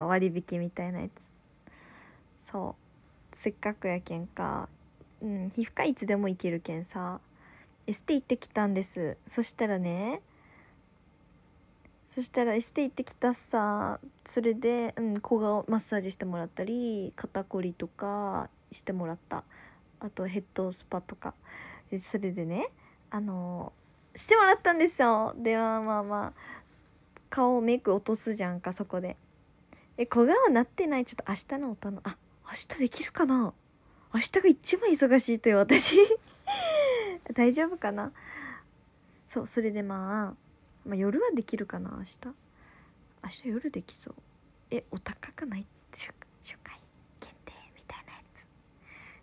割引みたいなやつそうせっかくやけんか、うん、皮膚科いつでも行けるけんさエステ行ってきたんですそしたらねそしたらエステ行ってきたさそれで、うん、小顔マッサージしてもらったり肩こりとかしてもらったあとヘッドスパとかそれでねあのしてもらったんですよではまあまあ顔メイク落とすじゃんかそこでえ小顔なってないちょっと明日のおたのあ明日できるかな明日が一番忙しいという私 大丈夫かなそうそれでまあ、まあ、夜はできるかな明日明日夜できそうえお高くない初初回限定みたいなやつ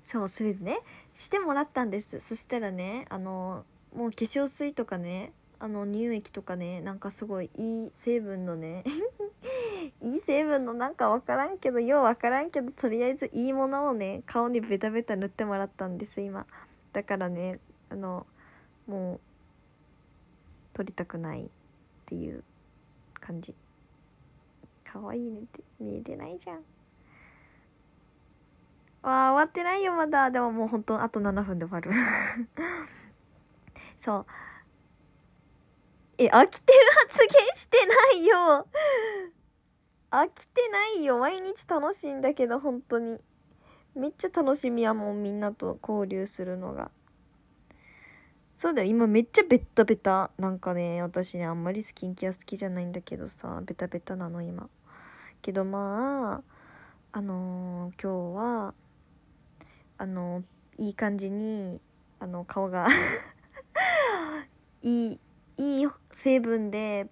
そうそれでねしてもらったんですそしたらねあのもう化粧水とかねあの乳液とかねなんかすごいいい成分のねいい成分のなんかわからんけどようわからんけどとりあえずいいものをね顔にベタベタ塗ってもらったんです今だからねあのもう取りたくないっていう感じかわいいねって見えてないじゃんわあ終わってないよまだでももうほんとあと7分で終わる そうえ飽きてる発言してないよ飽きてないよ毎日楽しいんだけど本当にめっちゃ楽しみやもんみんなと交流するのがそうだよ今めっちゃベッタベタなんかね私ねあんまりスキンケア好きじゃないんだけどさベタベタなの今けどまああのー、今日はあのー、いい感じにあの顔が いいいい成分で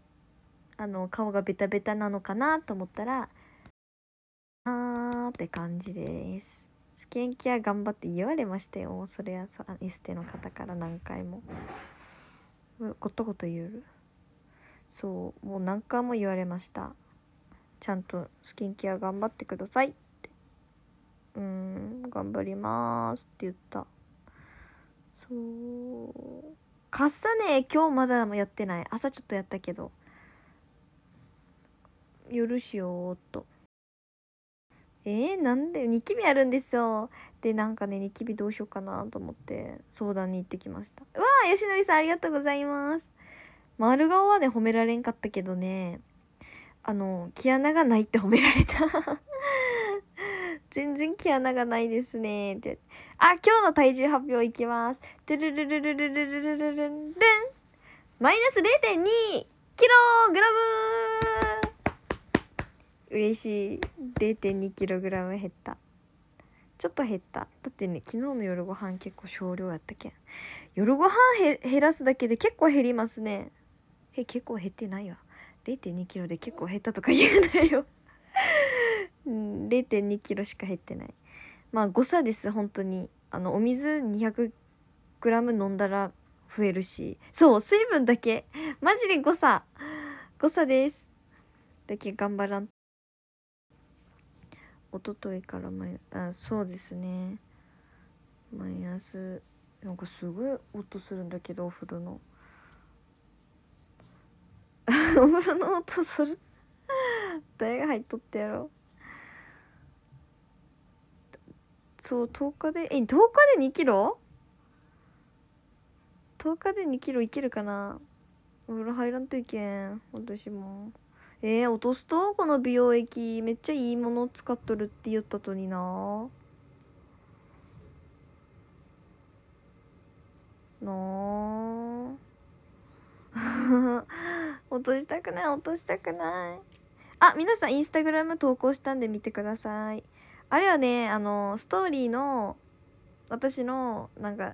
あの顔がベタベタなのかなと思ったらあーって感じですスキンケア頑張って言われましたよそれはさエステの方から何回もことごと言うそうもう何回も言われましたちゃんとスキンケア頑張ってくださいってうん頑張りますって言ったそうカッサネ今日まだやってない朝ちょっとやったけど許しようっと。えー、なんでニキビあるんですよ。で、なんかね、ニキビどうしようかなと思って相談に行ってきました。わあ、よしのりさんありがとうございます。丸顔はね、褒められんかったけどね、あの、毛穴がないって褒められた全然毛穴がないですね。って。あ、今日の体重発表いきます。トゥルルルルルルルルルルン。マイナス0.2 k g グラム嬉しい 0.2kg 減ったちょっと減っただってね昨日の夜ご飯結構少量やったけん夜ご飯へ減らすだけで結構減りますねえ結構減ってないわ 0.2kg で結構減ったとか言うなよ 0.2kg しか減ってないまあ誤差です本当にあのお水 200g 飲んだら増えるしそう水分だけマジで誤差誤差ですだけ頑張らん一昨日からマイナあそうですねマイナスなんかすごい音するんだけどお風呂の お風呂の音する 誰が入っとってやろうそう10日でえ10日で2キロ ?10 日で2キロいけるかなお風呂入らんといけん私も。えー、落とすとこの美容液めっちゃいいもの使っとるって言ったとにななあ 落としたくない落としたくないあ皆さんインスタグラム投稿したんで見てくださいあれはねあのストーリーの私のなんか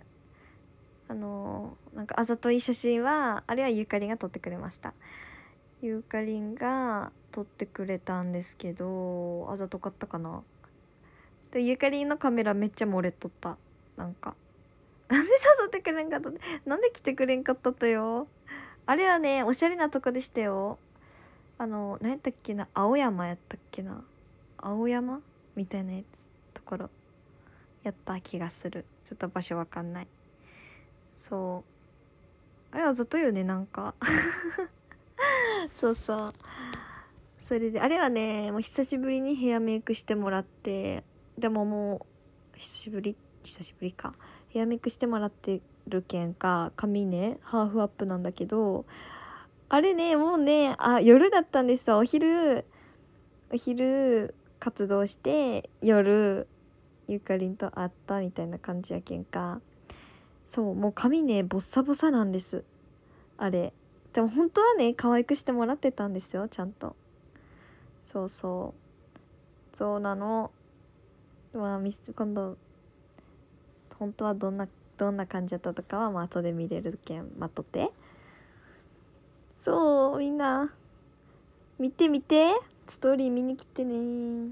あのなんかあざとい写真はあれはゆかりが撮ってくれましたゆかりんが撮ってくれたんですけどあざとかったかなでゆかりんのカメラめっちゃ漏れとったなんか なんで誘ってくれんかったなんで来てくれんかったとよあれはねおしゃれなとこでしたよあの何やったっけな青山やったっけな青山みたいなやつところやった気がするちょっと場所わかんないそうあれはざとよねなんか そうそうそれであれはねもう久しぶりにヘアメイクしてもらってでももう久しぶり久しぶりかヘアメイクしてもらってるけんか髪ねハーフアップなんだけどあれねもうねあ夜だったんですよお昼お昼活動して夜ゆかりんと会ったみたいな感じやけんかそうもう髪ねボッサボサなんですあれでも本当はね可愛くしてもらってたんですよちゃんとそうそうそうなのまあ今度本当はどんなどんな感じだったとかは、まあ、後で見れるけん待っとってそうみんな見て見てストーリー見に来てね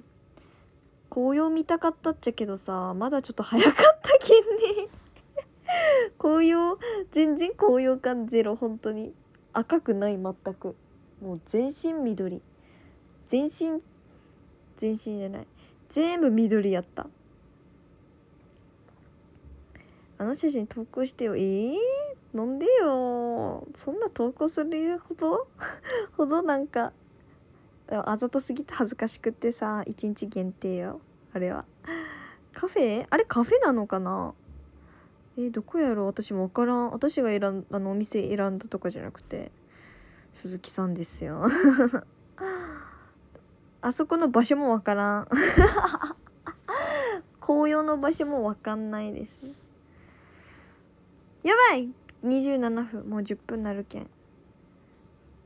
紅葉見たかったっちゃけどさまだちょっと早かったけんね 紅葉全然紅葉感ゼロ本当に赤くない全くもう全身緑全身全身じゃない全部緑やったあの写真投稿してよえー、飲んでよそんな投稿するほど ほどなんかあざとすぎて恥ずかしくってさ1日限定よあれはカフェあれカフェなのかなえー、どこやろ私も分からん私が選んだのお店選んだとかじゃなくて鈴木さんですよ あそこの場所も分からん 紅葉の場所も分かんないですねやばい27分もう10分なるけん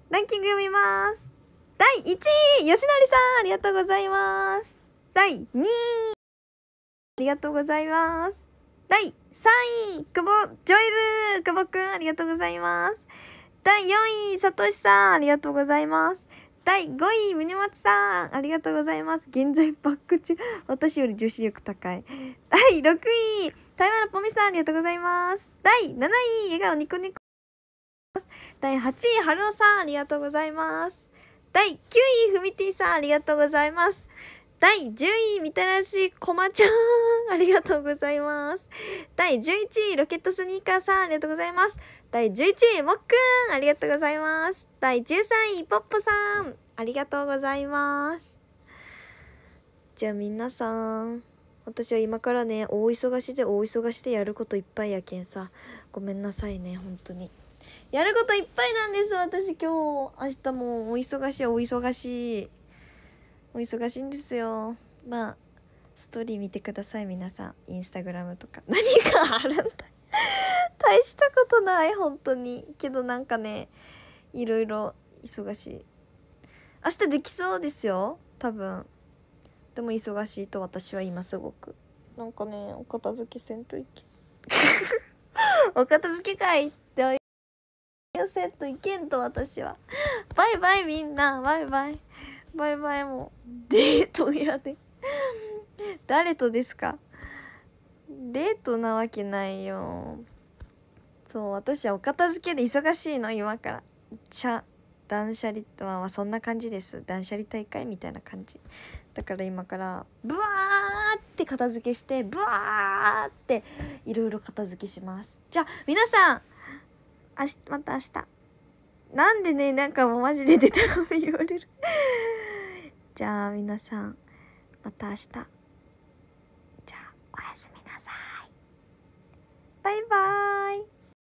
ランキング読みます第1位吉成さんありがとうございます第2位ありがとうございます第3位、久保、ジョイル久保くん、ありがとうございます。第4位、さとしさん、ありがとうございます。第5位、ムニマツさん、ありがとうございます。現在バック中、私より女子力高い。第6位、台湾のポミさん、ありがとうございます。第7位、笑顔ニコニコ。第8位、ハルオさん、ありがとうございます。第9位、ふみてぃさん、ありがとうございます。第10位、みたらし、こまちゃん。ありがとうございます。第11位、ロケットスニーカーさん。ありがとうございます。第11位、もっくん。ありがとうございます。第13位、ポッポさん。ありがとうございます。じゃあ皆さん、私は今からね、大忙しで大忙しでやることいっぱいやけんさ。ごめんなさいね、本当に。やることいっぱいなんです、私今日。明日もお忙しい、お忙しい。お忙しいんですよまあストーリー見てください皆さんインスタグラムとか 何があるんだ大したことない本当にけどなんかねいろいろ忙しい明日できそうですよ多分でも忙しいと私は今すごくなんかねお片付けせんといけ お片付けかいってせんといけんと私はバイバイみんなバイバイバイバイもデートやで誰とですかデートなわけないよそう私はお片付けで忙しいの今からちゃ断捨離まあまあそんな感じです断捨離大会みたいな感じだから今からブワーって片付けしてブワーっていろいろ片付けしますじゃあ皆さんあしまた明日なんでねなんかもうマジで出たらて言われるじゃあ皆さんまた明日じゃあおやすみなさいバイバーイ